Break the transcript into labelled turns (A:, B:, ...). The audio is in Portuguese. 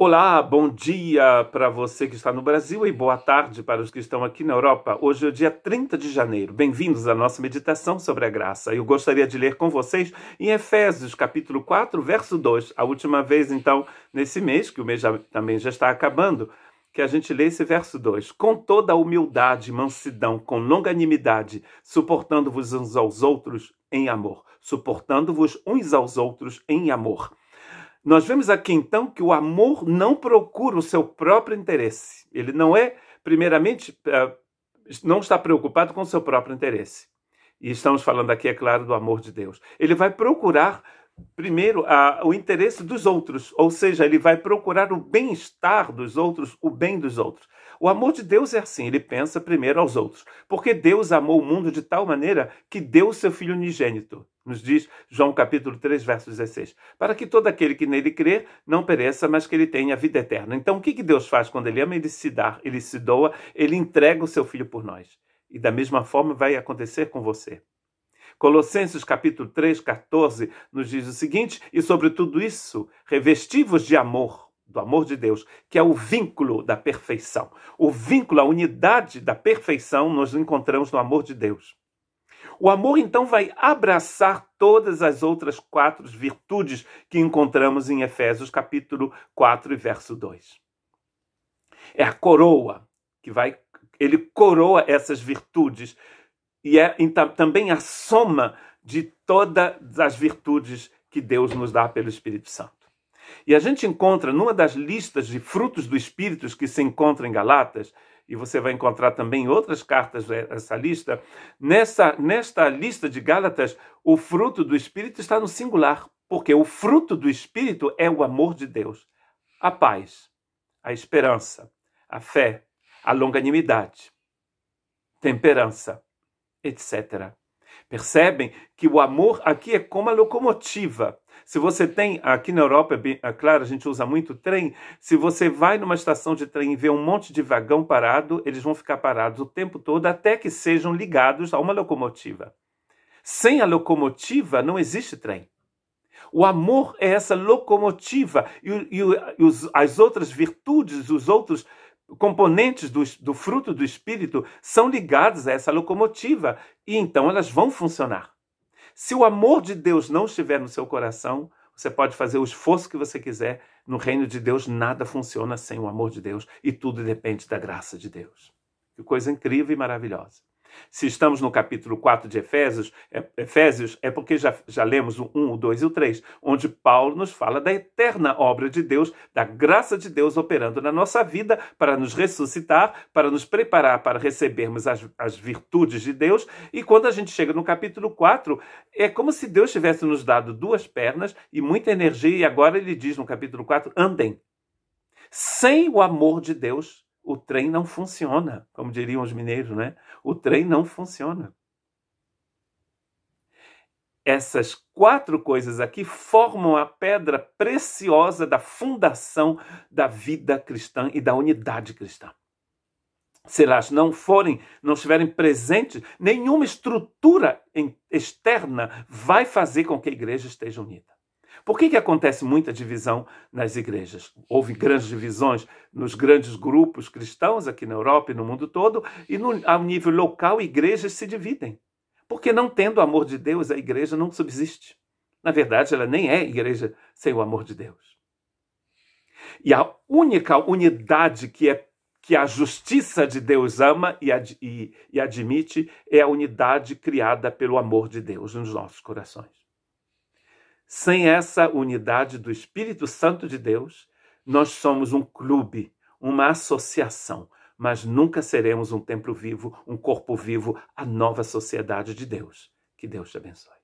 A: Olá, bom dia para você que está no Brasil e boa tarde para os que estão aqui na Europa. Hoje é o dia 30 de janeiro. Bem-vindos à nossa meditação sobre a graça. Eu gostaria de ler com vocês em Efésios, capítulo 4, verso 2. A última vez, então, nesse mês, que o mês já, também já está acabando, que a gente lê esse verso 2. Com toda a humildade e mansidão, com longanimidade, suportando-vos uns aos outros em amor. Suportando-vos uns aos outros em amor nós vemos aqui então que o amor não procura o seu próprio interesse. Ele não é, primeiramente, eh, não está preocupado com o seu próprio interesse. E estamos falando aqui, é claro, do amor de Deus. Ele vai procurar primeiro a, o interesse dos outros, ou seja, ele vai procurar o bem-estar dos outros, o bem dos outros. O amor de Deus é assim, ele pensa primeiro aos outros. Porque Deus amou o mundo de tal maneira que deu o seu filho unigênito, nos diz João capítulo 3, verso 16, para que todo aquele que nele crê não pereça, mas que ele tenha a vida eterna. Então, o que Deus faz quando ele ama? Ele se dá, ele se doa, ele entrega o seu filho por nós. E da mesma forma vai acontecer com você. Colossenses capítulo 3, 14 nos diz o seguinte: E sobre tudo isso, revestivos de amor do amor de Deus, que é o vínculo da perfeição. O vínculo, a unidade da perfeição, nós encontramos no amor de Deus. O amor, então, vai abraçar todas as outras quatro virtudes que encontramos em Efésios, capítulo 4 e verso 2. É a coroa que vai. Ele coroa essas virtudes e é também a soma de todas as virtudes que Deus nos dá pelo Espírito Santo. E a gente encontra numa das listas de frutos do Espírito que se encontra em Galatas, e você vai encontrar também em outras cartas é, essa lista, nessa, nesta lista de Gálatas, o fruto do Espírito está no singular, porque o fruto do Espírito é o amor de Deus, a paz, a esperança, a fé, a longanimidade, temperança, etc. Percebem que o amor aqui é como a locomotiva se você tem, aqui na Europa, é, bem, é claro, a gente usa muito trem, se você vai numa estação de trem e vê um monte de vagão parado, eles vão ficar parados o tempo todo até que sejam ligados a uma locomotiva. Sem a locomotiva não existe trem. O amor é essa locomotiva e, e, e os, as outras virtudes, os outros componentes do, do fruto do espírito são ligados a essa locomotiva e então elas vão funcionar. Se o amor de Deus não estiver no seu coração, você pode fazer o esforço que você quiser. No reino de Deus, nada funciona sem o amor de Deus e tudo depende da graça de Deus. Que coisa incrível e maravilhosa. Se estamos no capítulo 4 de Efésios, é, Efésios é porque já, já lemos o 1, o 2 e o 3, onde Paulo nos fala da eterna obra de Deus, da graça de Deus operando na nossa vida para nos ressuscitar, para nos preparar para recebermos as, as virtudes de Deus. E quando a gente chega no capítulo 4, é como se Deus tivesse nos dado duas pernas e muita energia, e agora ele diz no capítulo 4: andem. Sem o amor de Deus, o trem não funciona, como diriam os mineiros, né? O trem não funciona. Essas quatro coisas aqui formam a pedra preciosa da fundação da vida cristã e da unidade cristã. Se elas não forem, não estiverem presentes, nenhuma estrutura externa vai fazer com que a igreja esteja unida. Por que, que acontece muita divisão nas igrejas? Houve grandes divisões nos grandes grupos cristãos aqui na Europa e no mundo todo, e no, a nível local, igrejas se dividem. Porque não tendo o amor de Deus, a igreja não subsiste. Na verdade, ela nem é igreja sem o amor de Deus. E a única unidade que é que a justiça de Deus ama e, ad, e, e admite é a unidade criada pelo amor de Deus nos nossos corações. Sem essa unidade do Espírito Santo de Deus, nós somos um clube, uma associação, mas nunca seremos um templo vivo, um corpo vivo, a nova sociedade de Deus. Que Deus te abençoe.